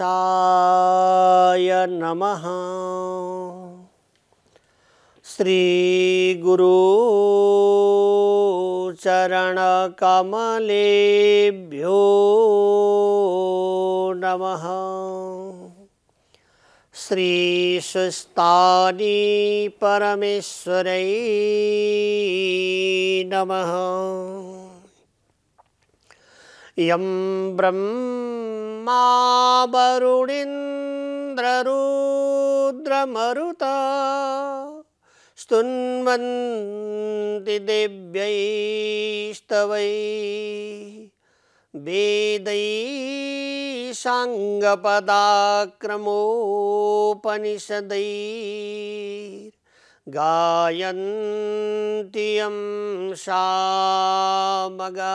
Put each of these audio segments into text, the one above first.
व्यासाय नमः श्रीगुरुचरणकमलेभ्यो नमः श्रीसुस्तानि परमेश्वरै नमः यं ब्रह्म मा बरुडिन्द्ररुद्रमरुता स्तुवन्ति देव्यैस्तवै वेदैष यं सामगा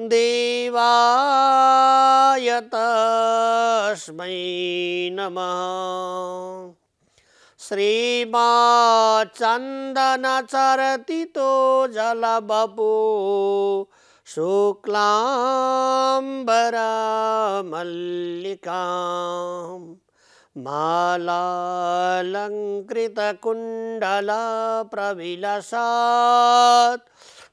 देवाय तस्मै नमः श्रीमाचन्दनचरतितो मल्लिका शुक्लाम्बरामल्लिकां मालालङ्कृतकुण्डलप्रविलसात्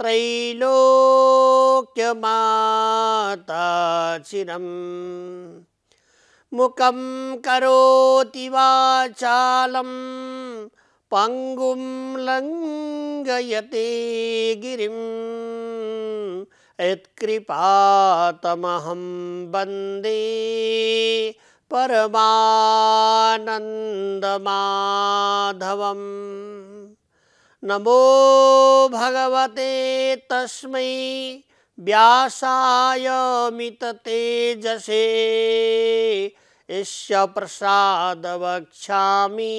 त्रैलोक्यमाता चिरं मुखं करोति वाचालं पङ्गुं लङ्घयते गिरिं यत्कृपातमहं वन्दे परमानन्दमाधवम् नमो भगवते तस्मै व्यासाय मिततेजसे ईश्य प्रसाद वक्ष्यामि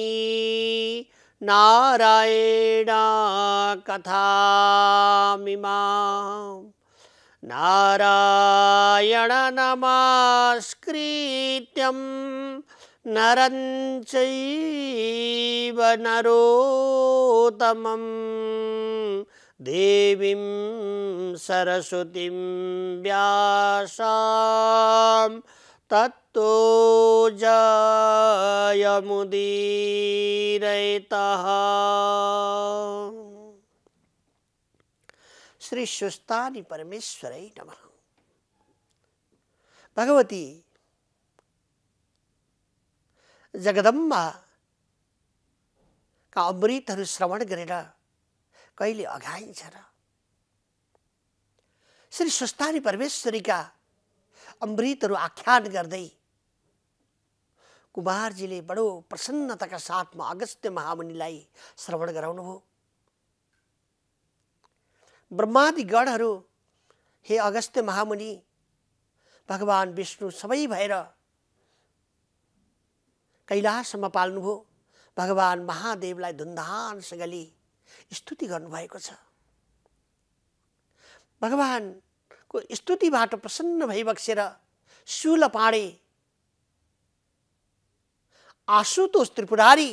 नारायण कथा नारायण नारायणनमास्कृत्यम् नरञ्चैव नरोत्तमं देवीं सरस्वतीं व्यासां तत्तो जयमुदीरयतः श्री सुस्तानि परमेश्वरै नमः भगवती जगदम्बा का अमृतहरू श्रवण गरेर कहिले अघाइन्छ र श्री सुस्तारी परमेश्वरीका अमृतहरू आख्यान गर्दै कुमारजीले बडो प्रसन्नताका साथमा अगस्त्य महामुनिलाई श्रवण गराउनुभयो ब्रह्मादि गणहरू हे अगस्त्य महामुनि भगवान् विष्णु सबै भएर कैलाशमा पाल्नुभयो भगवान् महादेवलाई धुन्धानसँगले स्तुति गर्नुभएको छ भगवान्को स्तुतिबाट प्रसन्न भई बक्सेर शूल पाँडे आशुतोष त्रिपुरारी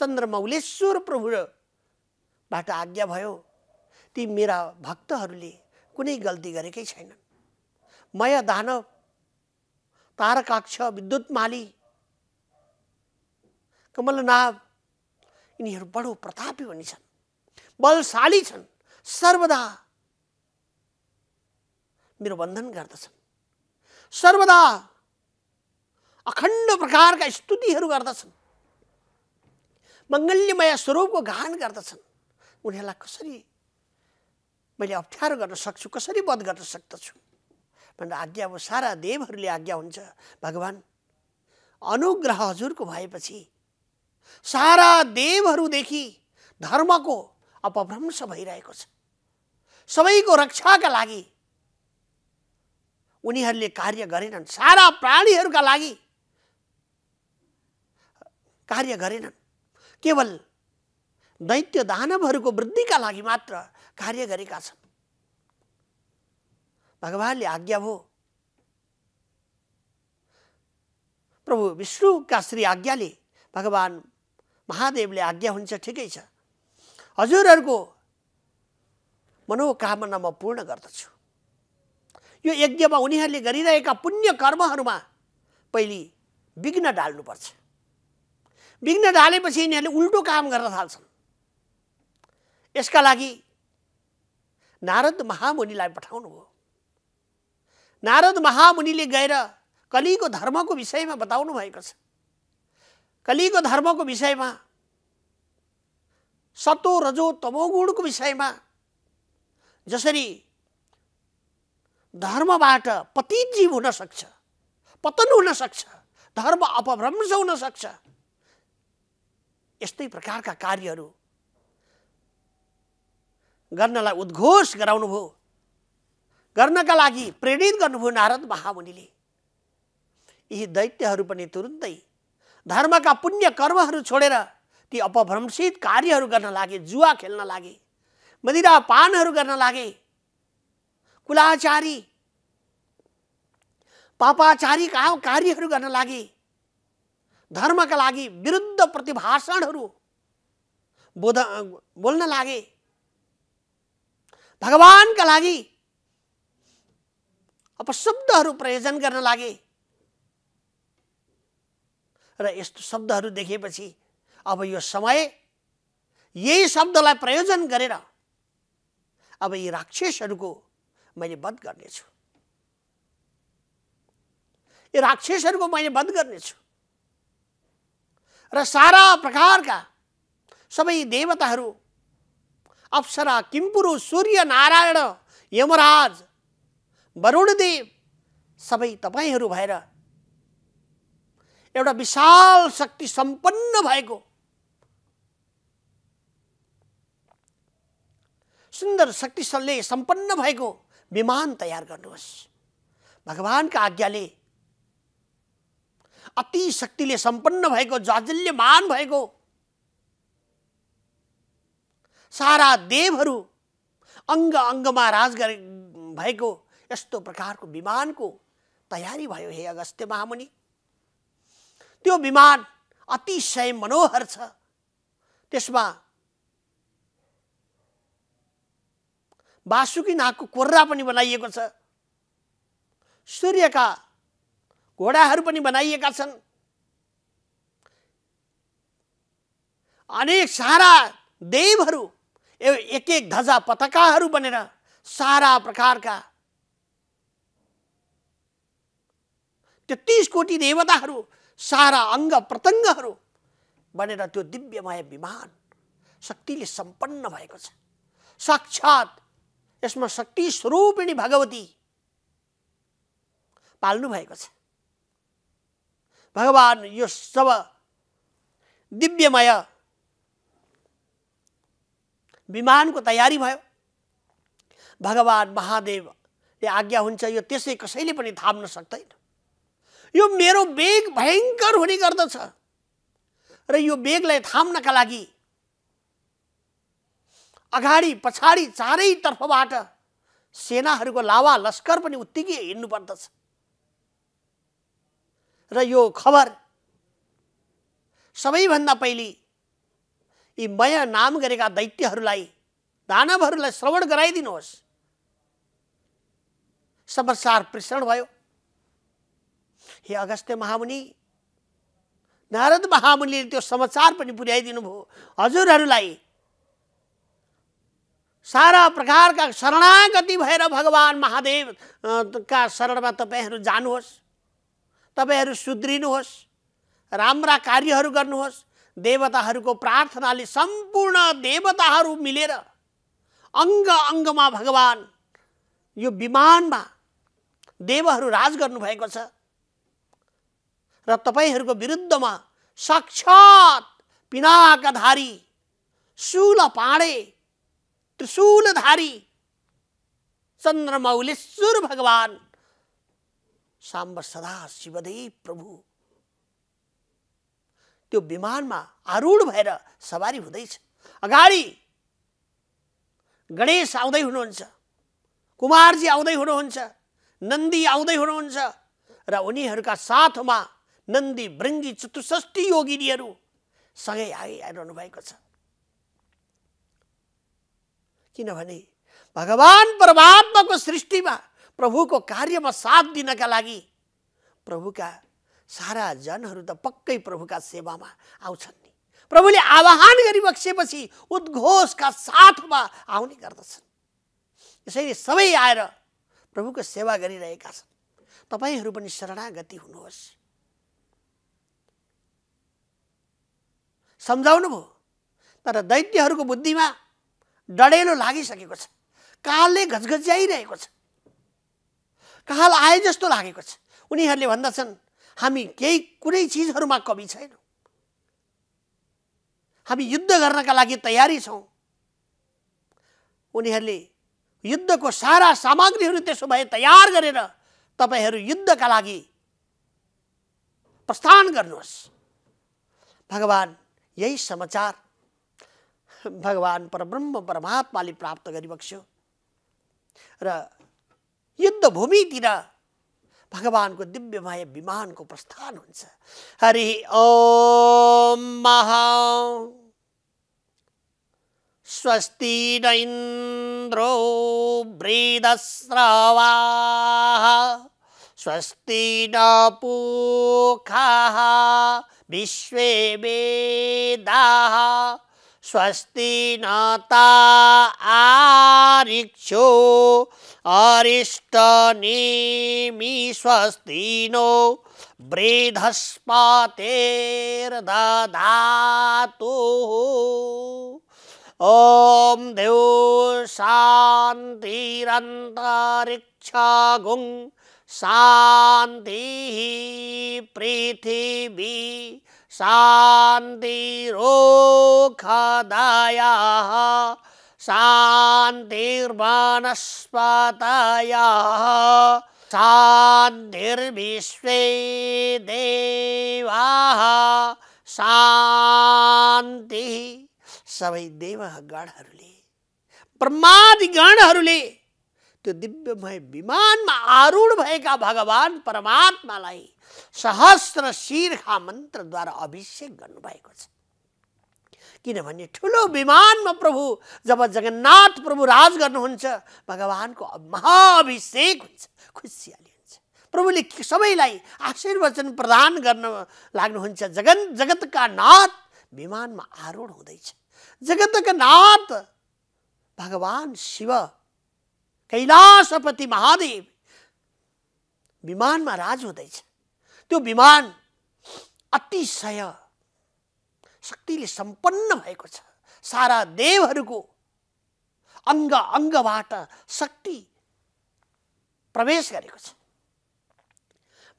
चन्द्रमौलेश्वर प्रभुबाट आज्ञा भयो ती मेरा भक्तहरूले कुनै गल्ती गरेकै छैनन् मय दानव तारकाक्ष विद्युत माली कमलनाभ यिनीहरू बडो प्रतापी पनि छन् बलशाली छन् सर्वदा मेरो बन्धन गर्दछन् सर्वदा अखण्ड प्रकारका स्तुतिहरू गर्दछन् मङ्गल्यमय स्वरूपको गान गर्दछन् उनीहरूलाई कसरी मैले अप्ठ्यारो गर्न सक्छु कसरी वध गर्न सक्दछु भनेर आज्ञा अब सारा देवहरूले आज्ञा हुन्छ भगवान् अनुग्रह हजुरको भएपछि सारा देवहरूदेखि धर्मको अपभ्रंश भइरहेको छ सबैको रक्षाका लागि उनीहरूले कार्य गरेनन् सारा प्राणीहरूका लागि कार्य गरेनन् केवल दैत्य दानवहरूको वृद्धिका लागि मात्र कार्य गरेका छन् भगवान्ले आज्ञा भयो प्रभु विष्णुका श्री आज्ञाले भगवान् महादेवले आज्ञा हुन्छ ठिकै छ हजुरहरूको मनोकामना म पूर्ण गर्दछु यो यज्ञमा उनीहरूले गरिरहेका पुण्य कर्महरूमा पहिले विघ्न डाल्नुपर्छ विघ्न डालेपछि यिनीहरूले उल्टो काम गर्न थाल्छन् यसका लागि नारद महामुनिलाई पठाउनु पठाउनुभयो नारद महामुनिले गएर कलिको धर्मको विषयमा बताउनु भएको छ कलिको धर्मको विषयमा सतो रजो तमोगुणको विषयमा जसरी धर्मबाट पतित जीव हुन सक्छ पतन हुन सक्छ धर्म अपभ्रंश हुन सक्छ यस्तै प्रकारका कार्यहरू गर्नलाई उद्घोष गराउनुभयो गर्नका लागि प्रेरित गर्नुभयो नारद महामुनिले यी दैत्यहरू पनि तुरुन्तै धर्मका पुण्य कर्महरू छोडेर ती अपभ्रंसित कार्यहरू गर्न लागे जुवा खेल्न लागे मदिरा पानहरू गर्न लागे कुलाचारी पापाचारी कार्यहरू गर्न लागे धर्मका लागि विरुद्ध प्रतिभाषणहरू बोध बोल्न लागे भगवान्का लागि अपशब्दहरू प्रयोजन गर्न लागे र यस्तो शब्दहरू देखेपछि अब यो समय यही शब्दलाई प्रयोजन गरेर अब यी राक्षसहरूको मैले वध गर्नेछु यी राक्षसहरूको मैले वध गर्नेछु र सारा प्रकारका सबै देवताहरू अप्सरा किम्पुरु सूर्य नारायण यमराज वरुणदेव सबै तपाईँहरू भएर एउटा विशाल शक्ति सम्पन्न भएको सुन्दर शक्तिशले सम्पन्न भएको विमान तयार गर्नुहोस् भगवान्का आज्ञाले अति शक्तिले सम्पन्न भएको जाजल्यमान भएको सारा देवहरू अङ्ग अङ्गमा राज गरे भएको यस्तो प्रकारको विमानको तयारी भयो हे अगस्त्य महामुनि त्यो विमान अतिशय मनोहर छ त्यसमा बासुकी नाकको कोर्रा पनि बनाइएको छ सूर्यका घोडाहरू पनि बनाइएका छन् अनेक सारा देवहरू एक एक धजा पताकाहरू बनेर सारा प्रकारका तेत्तिस कोटी देवताहरू सारा अङ्ग प्रत्यङ्गहरू बनेर त्यो दिव्यमय विमान शक्तिले सम्पन्न भएको छ साक्षात् यसमा शक्ति स्वरूपिणी भगवती पाल्नु भएको छ भगवान् यो सब दिव्यमय विमानको तयारी भयो भगवान् महादेवले आज्ञा हुन्छ यो त्यसै कसैले पनि थाम्न सक्दैन यो मेरो बेग भयङ्कर हुने गर्दछ र यो बेगलाई थाम्नका लागि अगाडि पछाडि चारैतर्फबाट सेनाहरूको लावा लस्कर पनि उत्तिकै पर्दछ र यो खबर सबैभन्दा पहिले यी मय नाम गरेका दैत्यहरूलाई दानवहरूलाई श्रवण गराइदिनुहोस् समसार प्रेषण भयो हे अगस्त्य महामुनि नारद महामुनिले त्यो समाचार पनि पुर्याइदिनु भयो हजुरहरूलाई सारा प्रकारका शरणागति भएर भगवान् महादेव का शरणमा तपाईँहरू जानुहोस् तपाईँहरू सुध्रिनुहोस् राम्रा कार्यहरू गर्नुहोस् देवताहरूको प्रार्थनाले सम्पूर्ण देवताहरू मिलेर अङ्ग अङ्गमा भगवान् यो विमानमा देवहरू राज गर्नुभएको छ र तपाईँहरूको विरुद्धमा साक्षात् पिनाकधारी शूल पाँडे त्रिशूलधारी चन्द्रमौलेश्वर भगवान् साम्ब सदा शिवदेव प्रभु त्यो विमानमा आरूढ भएर सवारी हुँदैछ अगाडि गणेश आउँदै हुनुहुन्छ कुमारजी आउँदै हुनुहुन्छ नन्दी आउँदै हुनुहुन्छ र उनीहरूका साथमा नन्दी भृङ्गी चतुष्टी योगिनीहरू सँगै आइ आइरहनु भएको छ किनभने भगवान् परमात्माको सृष्टिमा प्रभुको कार्यमा साथ दिनका लागि प्रभुका सारा जनहरू त पक्कै प्रभुका सेवामा आउँछन् नि प्रभुले आवाहन गरिबक्सेपछि उद्घोषका साथमा आउने गर्दछन् यसैले सबै आएर प्रभुको सेवा गरिरहेका छन् तपाईँहरू पनि शरणागति हुनुहोस् सम्झाउनु भयो तर दैत्यहरूको बुद्धिमा डडेलो लागिसकेको छ कालले घचघच्याइरहेको छ काल आए जस्तो लागेको छ उनीहरूले भन्दछन् हामी केही कुनै चिजहरूमा कमी छैनौँ हामी युद्ध गर्नका लागि तयारी छौँ उनीहरूले युद्धको सारा सामग्रीहरू त्यसो भए तयार गरेर तपाईँहरू युद्धका लागि प्रस्थान गर्नुहोस् भगवान् यही समाचार भगवान् परब्रह्म परमात्माले प्राप्त गरिबक्स्यो र युद्धभूमितिर भगवान्को दिव्यमय विमानको प्रस्थान हुन्छ हरि ओम महा स्वस्ति न इन्द्रो स्वस्ति न पूखाः विश्वे वेदाः स्वस्ति न ता आरिक्षो अरिष्टनेमि स्वस्ति नो वृधस्पतेर्दधातु ॐ द्यौ शान्तिरन्तरिक्षागुङ् शान्तिः पृथिवी रोखदया शान्तिर्वनस्पतयाः शान्तिर्विश्वे देवा शांति सबै देवगण ब्रह्मादिगण त्यो दिव्यमय विमानमा आरूढ भएका भगवान् परमात्मालाई सहस्र शिर्खा मन्त्रद्वारा अभिषेक गर्नुभएको छ किनभने ठुलो विमानमा प्रभु जब जगन्नाथ प्रभु राज गर्नुहुन्छ भगवान्को महाअभिषेक हुन्छ खुसियाली हुन्छ प्रभुले सबैलाई आशीर्वचन प्रदान गर्न लाग्नुहुन्छ जगन जगतका नाथ विमानमा आरूढ हुँदैछ जगतका नाथ भगवान् शिव महादेव विमान में राज होते तो विमान अतिशय शक्ति संपन्न भएको सारा देवर को अंग अंग शक्ति प्रवेश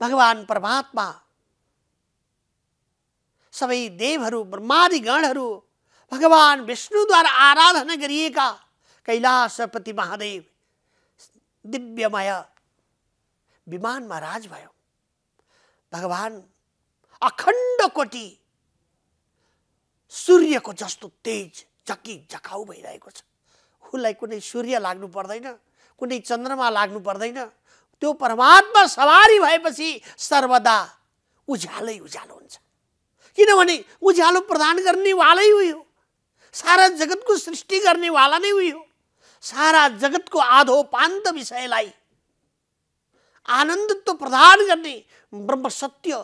भगवान परमात्मा सब देवर ब्रह्मादिगण भगवान विष्णु द्वारा आराधना गरिएका महादेव दिव्यमय विमानमा राज भयो भगवान् अखण्ड कोटी सूर्यको जस्तो तेज झकी झकाउ भइरहेको छ उसलाई कुनै सूर्य लाग्नु पर्दैन कुनै चन्द्रमा लाग्नु पर्दैन त्यो परमात्मा सवारी भएपछि सर्वदा उज्यालै उज्यालो हुन्छ किनभने उज्यालो प्रदान गर्ने वालै उयो सारा जगतको सृष्टि गर्नेवाला नै उयो सारा जगतको आधोपान्त विषयलाई आनन्दत्व प्रदान गर्ने ब्रह्म सत्य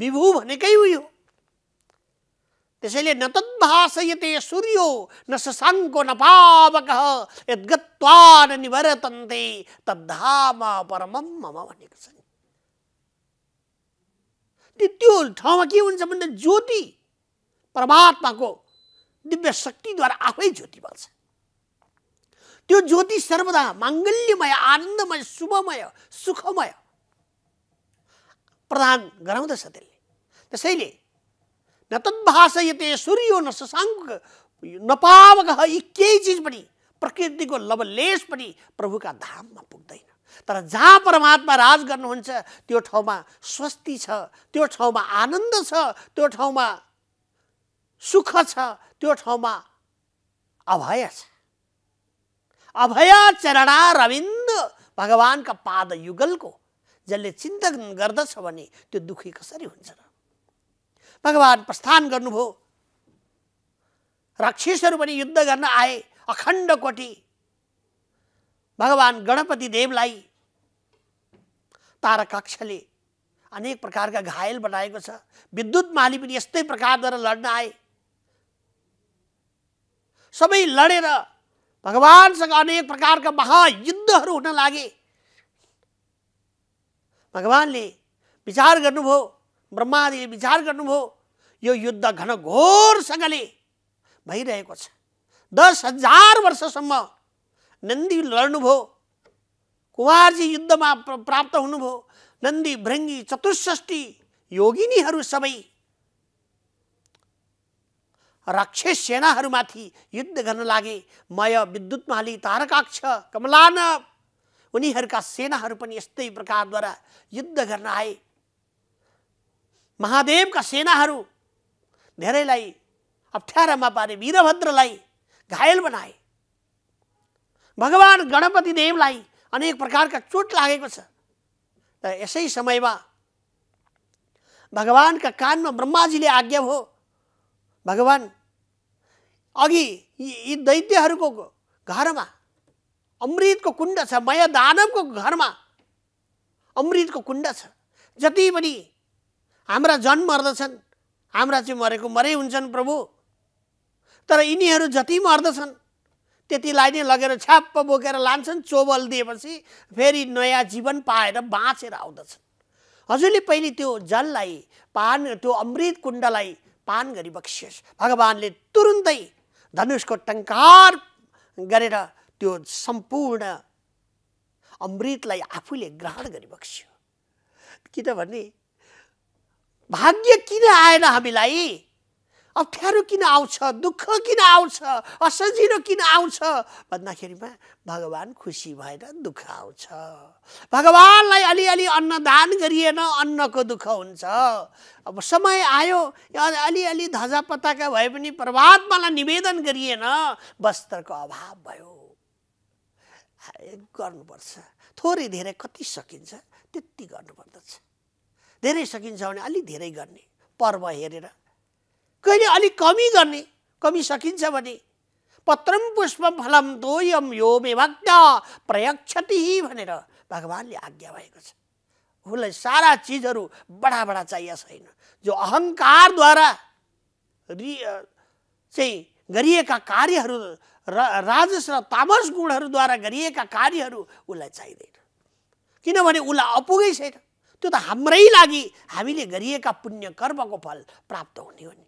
विभू भनेकै उयो त्यसैले न तद्भाषयते सूर्यो न शशाङ्को न पावक यद्गत्वा न निवर्तन्ते तद्धाम परमम मम भनेको छ त्यो ठाउँमा के हुन्छ भन्दा ज्योति परमात्माको दिव्य शक्तिद्वारा आफै ज्योति बल्छ त्यो ज्योति सर्वदा माङ्गल्यमय आनन्दमय शुभमय सुखमय प्रदान गराउँदछ त्यसले त्यसैले न तद्भाषयते सूर्य न शशाङ्क पावक यी केही चिज पनि प्रकृतिको लवलेस पनि प्रभुका धाममा पुग्दैन तर जहाँ परमात्मा राज गर्नुहुन्छ त्यो ठाउँमा स्वस्ति छ त्यो ठाउँमा आनन्द छ त्यो ठाउँमा सुख छ त्यो ठाउँमा अभय छ अभया चरणा रविन्द भगवान्का पाद युगलको जसले चिन्तन गर्दछ भने त्यो दुःखी कसरी हुन्छ र भगवान् प्रस्थान गर्नुभयो राक्षसहरू पनि युद्ध गर्न आए अखण्ड कोटी भगवान् गणपति देवलाई तारकक्षले अनेक प्रकारका घायल बनाएको छ विद्युत माली पनि यस्तै प्रकारद्वारा लड्न आए सबै लडेर भगवान्सँग अनेक प्रकारका महायुद्धहरू हुन लागे भगवान्ले विचार गर्नुभयो ब्रह्मादिले विचार गर्नुभयो यो युद्ध घनघोरसँगले भइरहेको छ दस हजार वर्षसम्म नन्दी लड्नुभयो कुमारजी युद्धमा प्राप्त हुनुभयो नन्दी भृङ्गी चतुष्षष्ठी योगिनीहरू सबै राक्षस सेनाहरूमाथि युद्ध गर्न लागे मय विद्युतमाली तारकाक्ष कमलान उनीहरूका सेनाहरू पनि यस्तै प्रकारद्वारा युद्ध गर्न आए महादेवका सेनाहरू धेरैलाई अप्ठ्यारामा पारे वीरभद्रलाई घायल बनाए भगवान् गणपति देवलाई अनेक प्रकारका चोट लागेको छ र यसै समयमा भगवान्का कानमा ब्रह्माजीले आज्ञा हो भगवान् अघि यी दैत्यहरूको घरमा अमृतको कुण्ड छ माया दानवको घरमा अमृतको कुण्ड छ जति पनि हाम्रा जन मर्दछन् हाम्रा चाहिँ मरेको मरै हुन्छन् प्रभु तर यिनीहरू जति मर्दछन् त्यतिलाई नै लगेर छ्याप्प बोकेर लान्छन् चोबल दिएपछि फेरि नयाँ जीवन पाएर बाँचेर आउँदछन् हजुरले पहिले त्यो जललाई पान त्यो अमृत कुण्डलाई पान गरी बक्सियोस् भगवान्ले तुरुन्तै धनुषको टङ्कार गरेर त्यो सम्पूर्ण अमृतलाई आफूले ग्रहण गरिबक्स्यो किनभने भाग्य किन आएन हामीलाई अप्ठ्यारो किन आउँछ दुःख किन आउँछ असजिलो किन आउँछ भन्दाखेरिमा भगवान् खुसी भएर दुःख आउँछ भगवान्लाई अलिअलि अन्नदान गरिएन अन्नको दुःख हुन्छ अब समय आयो अलिअलि धजा पताका भए पनि परमात्मालाई निवेदन गरिएन वस्त्रको अभाव भयो गर्नुपर्छ थोरै धेरै कति सकिन्छ त्यति गर्नुपर्दछ धेरै सकिन्छ भने अलिक धेरै गर्ने पर्व हेरेर कहिले अलिक कमी गर्ने कमी सकिन्छ भने पत्रम पुष्पम फलम दोयम यो मेभक्ता प्रयक्षति भनेर भगवान्ले आज्ञा भएको छ उसलाई सारा चिजहरू बडा बडा चाहिएको छैन जो अहङ्कारद्वारा रि चाहिँ गरिएका कार्यहरू र राजस र तामस गुणहरूद्वारा गरिएका कार्यहरू उसलाई चाहिँदैन किनभने उसलाई अपुगै छैन त्यो त हाम्रै लागि हामीले गरिएका पुण्य कर्मको फल प्राप्त हुने हो नि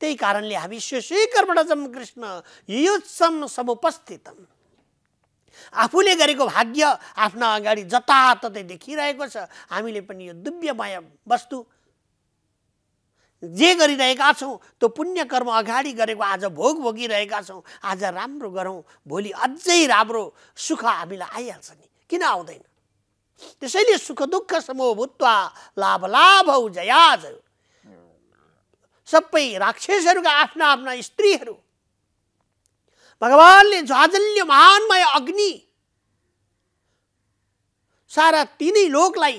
त्यही कारणले हामी स्वीकर्मणजम कृष्ण युत्सम समुपस्थितम आफूले गरेको भाग्य आफ्ना अगाडि जताततै देखिरहेको छ हामीले पनि यो दिव्यमय वस्तु जे गरिरहेका छौँ त्यो पुण्य कर्म अगाडि गरेको आज भोग भोगिरहेका छौँ आज राम्रो गरौँ भोलि अझै राम्रो सुख हामीलाई आइहाल्छ नि किन आउँदैन त्यसैले सुख दुःख समूह भूत्वा लाभ लाभ जया जय सबै राक्षसहरूका आफ्ना आफ्ना स्त्रीहरू भगवान्ले ज्वाजल्य महानमय अग्नि सारा तिनै लोकलाई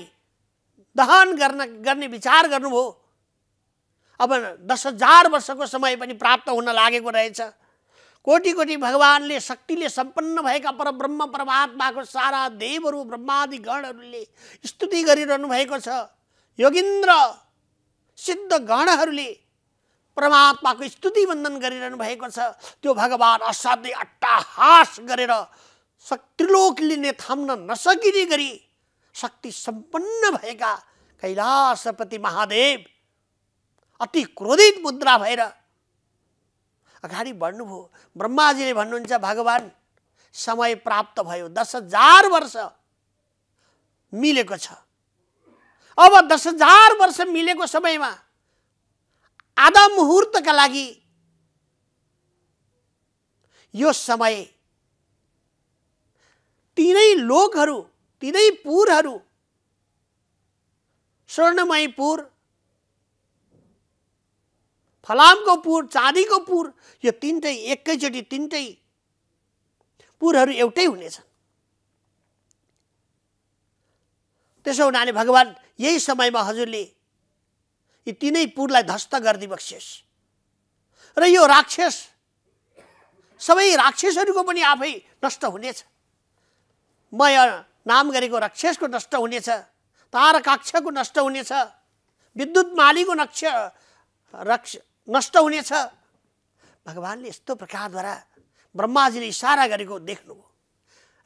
दहन गर्न गर्ने विचार गर्नुभयो अब दस हजार वर्षको समय पनि प्राप्त हुन लागेको रहेछ कोटि कोटि भगवान्ले शक्तिले सम्पन्न भएका परब्रह्म परमात्माको सारा देवहरू ब्रह्मादि गणहरूले स्तुति गरिरहनु भएको छ योगिन्द्र सिद्ध गणहरूले परमात्माको स्तुति वन्दन गरिरहनु भएको छ त्यो भगवान् असाध्यै अट्टाहास गरेर लिने थाम्न नसकिने गरी शक्ति सम्पन्न भएका कैलाशपति महादेव अति क्रोधित मुद्रा भएर अगाडि बढ्नुभयो ब्रह्माजीले भन्नुहुन्छ भगवान् समय प्राप्त भयो दस हजार वर्ष मिलेको छ अब दस हजार वर्ष मिलेको समयमा आधा मुहूर्तका लागि यो समय तिनै लोकहरू तिनै पुरहरू स्वर्णमय पुर फलामको पुर चाँदीको पुर यो तिनटै एकैचोटि तिनटै पुरहरू एउटै हुनेछन् त्यसो हुनाले भगवान् यही समयमा हजुरले यी तिनै पुरलाई ध्वस्त गरिदिबक्सियोस् र यो राक्षस सबै राक्षसहरूको पनि आफै नष्ट हुनेछ म नाम गरेको राक्षसको नष्ट हुनेछ तार काक्षको नष्ट हुनेछ विद्युत मालीको नक्ष रक्ष नष्ट हुनेछ भगवान्ले यस्तो प्रकारद्वारा ब्रह्माजीले इसारा गरेको देख्नुभयो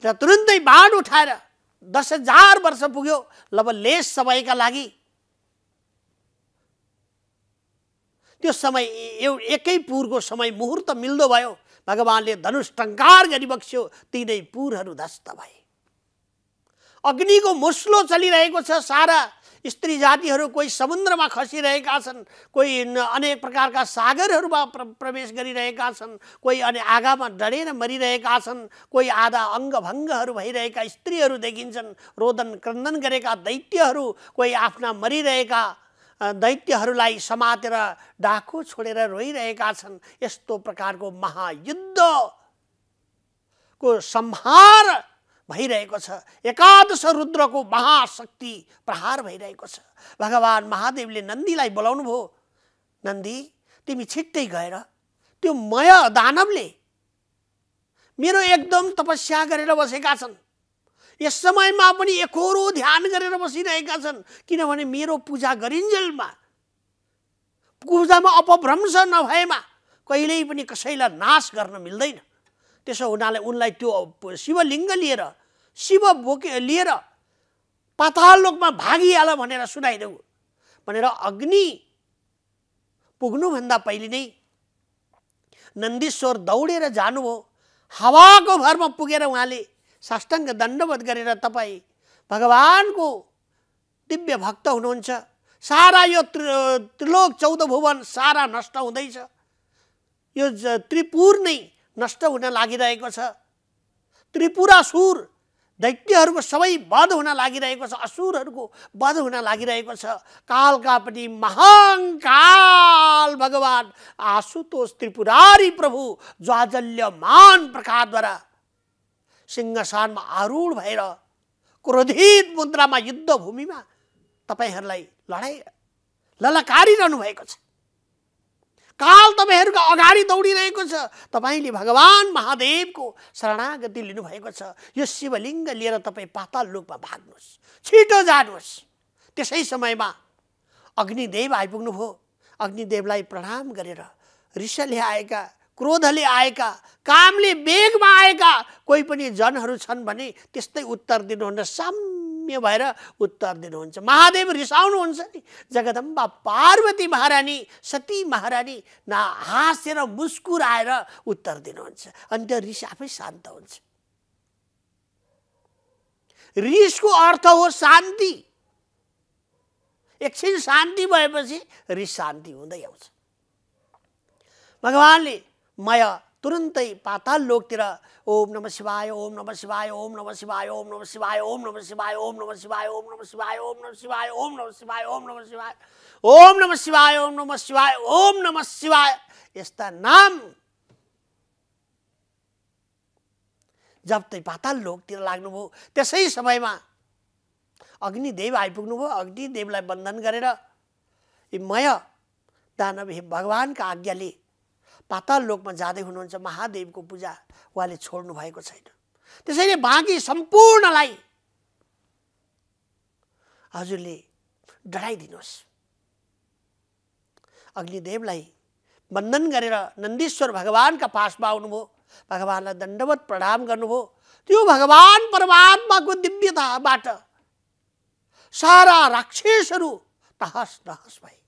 र तुरुन्तै बाँड उठाएर दस हजार वर्ष पुग्यो लेस सबैका लागि त्यो समय एउ एकै पुरको समय मुहुर्त मिल्दो भयो भगवान्ले धनुष टङ्कार गरी तिनै पुरहरू धस्त भए अग्निको मुस्लो चलिरहेको छ सारा स्त्री जातिहरू कोही समुद्रमा खसिरहेका छन् कोही अनेक प्रकारका सागरहरूमा प्र प्रवेश गरिरहेका छन् कोही अनि आगामा डढेर मरिरहेका छन् कोही आधा अङ्गभङ्गहरू भइरहेका स्त्रीहरू देखिन्छन् रोदन क्रन्दन गरेका दैत्यहरू कोही आफ्ना मरिरहेका दैत्यहरूलाई समातेर डाकु छोडेर रोइरहेका छन् यस्तो प्रकारको महायुद्धको संहार भइरहेको छ एकादश रुद्रको महाशक्ति प्रहार भइरहेको छ भगवान् महादेवले नन्दीलाई बोलाउनु भयो नन्दी तिमी छिट्टै गएर त्यो मय दानवले मेरो एकदम तपस्या गरेर बसेका छन् यस समयमा पनि एकहोरो ध्यान गरेर बसिरहेका छन् किनभने मेरो पूजा गरिन्जेलमा पूजामा अपभ्रंश नभएमा कहिल्यै पनि कसैलाई नाश गर्न मिल्दैन त्यसो हुनाले उनलाई त्यो शिवलिङ्ग लिएर शिव बोके लिएर पाताल लोकमा भागिहाल भनेर सुनाइदेऊ भनेर अग्नि पुग्नुभन्दा पहिले नै नन्दीश्वर दौडेर जानुभयो हावाको भरमा पुगेर उहाँले साष्टाङ्ग दण्डवत गरेर तपाईँ भगवानको दिव्य भक्त हुनुहुन्छ सारा यो त्रि त्रिलोक चौध भुवन सारा नष्ट हुँदैछ यो त्रिपुर नै नष्ट हुन लागिरहेको छ त्रिपुरासुर दैत्यहरूको सबै वध हुन लागिरहेको छ असुरहरूको वध हुन लागिरहेको छ कालका पनि महाङ्काल भगवान् आशुतोष त्रिपुरारी प्रभु ज्वाजल्यमान प्रकारद्वारा सिंहसानमा आरूढ भएर क्रोधित मुद्रामा युद्ध युद्धभूमिमा तपाईँहरूलाई लडाइ ललकारिरहनु भएको छ काल तपाईँहरूको अगाडि दौडिरहेको छ तपाईँले भगवान् महादेवको शरणागति लिनुभएको छ यो शिवलिङ्ग लिएर तपाईँ पाताल लोकमा भाग्नुहोस् छिटो जानुहोस् त्यसै समयमा अग्निदेव आइपुग्नुभयो अग्निदेवलाई प्रणाम गरेर ऋषले आएका क्रोधले आएका कामले वेगमा आएका कोही पनि जनहरू छन् भने त्यस्तै उत्तर दिनुहुन्न साम्य भएर उत्तर दिनुहुन्छ महादेव रिसाउनुहुन्छ नि जगदम्बा पार्वती महारानी सती महारानी न हाँसेर मुस्कुराएर उत्तर दिनुहुन्छ अनि त्यो रिस आफै शान्त हुन्छ रिसको अर्थ हो शान्ति एकछिन शान्ति भएपछि रिस शान्ति हुँदै आउँछ भगवान्ले मय तुरुन्तै पाताल लोकतिर ओम नम शिवाय ओम नम शिवाय ओम नम शिवाय ओम नम शिवाय ओम नम शिवाय ओम नम शिवाय ओम नम शिवाय ओम नम शिवाय ओम नम शिवाय ओम नम शिवाय ओम नम शिवाय ओम नम शिवाय ओम नम शिवाय यस्ता नाम जब त पाताल लोकतिर लाग्नुभयो त्यसै समयमा अग्निदेव आइपुग्नुभयो अग्निदेवलाई बन्धन गरेर मय दानव भगवानका आज्ञाले पाताल लोकमा जाँदै हुनुहुन्छ महादेवको पूजा उहाँले छोड्नु भएको छैन त्यसैले बाँकी सम्पूर्णलाई हजुरले डराइदिनुहोस् अग्निदेवलाई वन्दन गरेर नन्दीश्वर भगवान्का पासमा आउनुभयो भगवान्लाई दण्डवत प्रणाम गर्नुभयो त्यो भगवान् परमात्माको दिव्यताबाट सारा राक्षसहरू तहस नहस भए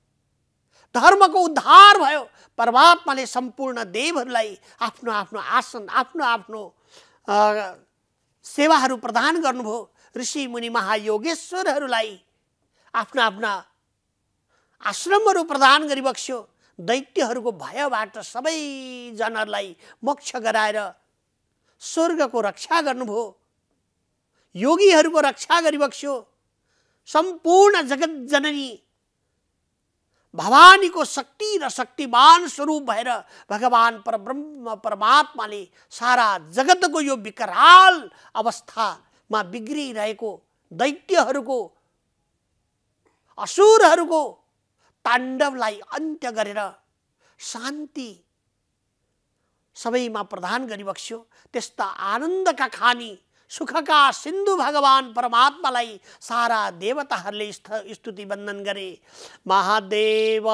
धर्मको उद्धार भयो परमात्माले सम्पूर्ण देवहरूलाई आफ्नो आफ्नो आसन आफ्नो आफ्नो सेवाहरू प्रदान गर्नुभयो ऋषि मुनि महायोगेश्वरहरूलाई आफ्ना आफ्ना आश्रमहरू प्रदान गरिबक्स्यो दैत्यहरूको भयबाट सबैजनालाई मोक्ष गराएर स्वर्गको रक्षा गर्नुभयो योगीहरूको रक्षा गरिबक्स्यो सम्पूर्ण जगत जननी भवानीको शक्ति र शक्तिमान स्वरूप भएर भगवान् परब्रह्म परमात्माले सारा जगतको यो विकराल अवस्थामा बिग्रिरहेको दैत्यहरूको असुरहरूको ताण्डवलाई अन्त्य गरेर शान्ति सबैमा प्रदान गरिबक्स्यो त्यस्ता आनन्दका खानी सुख का सिंधु भगवान लाई सारा देवता स्तुति वंदन करे महादेव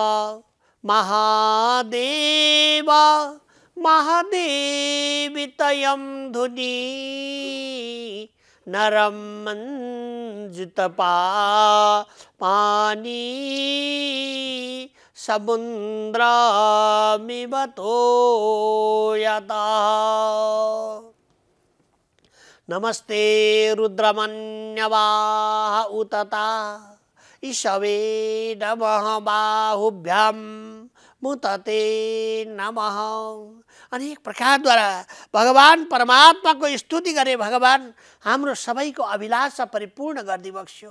महादेव तयम धुनी नरम मञ्जुतपा पानी मिबतो यता नमस्ते रुद्रमन्यवाह उतता इशवे नमः बाहुभ्याम मुतते नमः अनेक प्रकारद्वारा भगवान् परमात्माको स्तुति गरे भगवान् हाम्रो सबैको अभिलाषा परिपूर्ण गरिदिबक्स्यो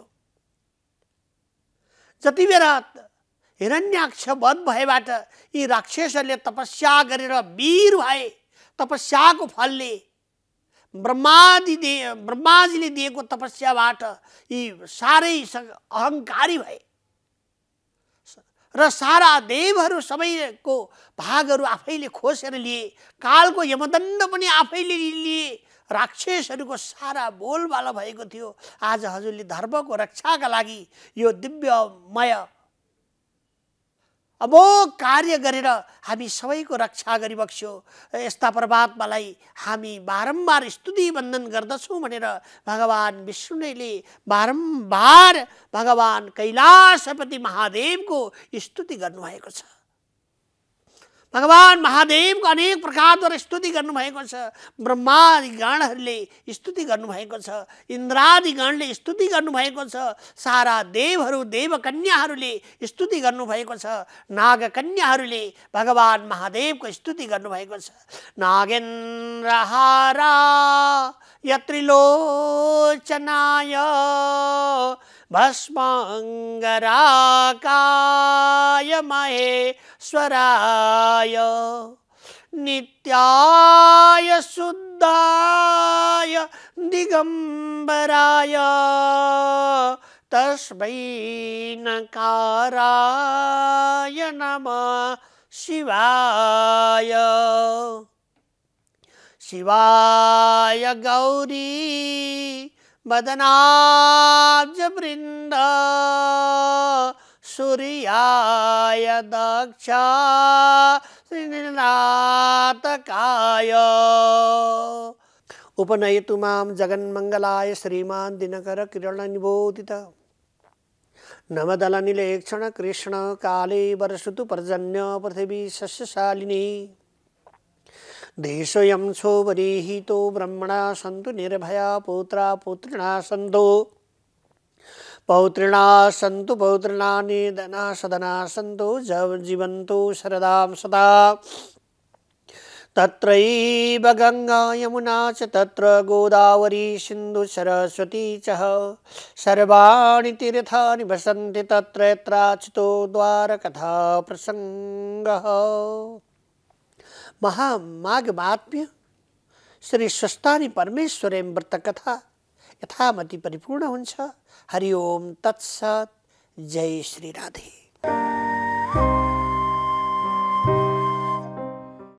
जति बेला हिरण्याक्ष वध भएबाट यी राक्षसहरूले तपस्या गरेर वीर भए तपस्याको फलले ब्रह्मादि ब्रह्माजीले दिएको तपस्याबाट यी साह्रै अहङ्कारी भए र सारा देवहरू सबैको भागहरू आफैले खोसेर लिए कालको यमदण्ड पनि आफैले लिए राक्षसहरूको सारा बोलबाला भएको थियो आज हजुरले धर्मको रक्षाका लागि यो दिव्यमय अबो कार्य गरेर हामी सबैको रक्षा गरिबक्स्यो यस्ता परमात्मालाई हामी बारम्बार स्तुति वन्दन गर्दछौँ भनेर भगवान् विष्णुले बारम्बार भगवान् कैलाशपति महादेवको स्तुति गर्नुभएको छ भगवान महादेव को अनेक प्रकार द्वारा स्तुति ब्रह्मादिगण स्तुति इंद्रादिगण ने स्तुति सारा देवर देवकन्या स्तुति नागकन्या भगवान महादेव को स्तुति नागेन्द्र छ यत्रिलोचनाय भस्माङ्गराकाय महेश्वराय नित्याय शुद्धाय दिगंबराय तस्म नकाराय नमः शिवाय शिवाय गौरी वदनाब्जवृन्द सूर्याय दक्षा श्रीनाथकाय उपनयतु मां जगन्मङ्गलाय श्रीमान् दिनकर किरणनिबोधित नमदलनिलेक्षण कृष्ण काले वर्षतु पर्जन्य पृथ्वी सस्यशालिनी देशयं सोपरीहितो ब्रह्मणा सन्तु निर्भया पुत्रा पुत्रिणा सन्तु पौत्रिणा सन्तु पौत्रिणा निदना सदना सन्तु जीवन्तु शरदां सदा तत्रैव गङ्गा यमुना च तत्र गोदावरी सिन्धुसरस्वती च सर्वाणि तीर्थानि वसन्ति तत्र यत्राचितो द्वारकथा ಮಹಾಮಾಗಮಾತ್ಮ್ಯ श्री स्वस्तानी परमेश्वरे व्रतकथा यथामति परिपूर्ण हो हरिओं तत्सत जय श्री राधे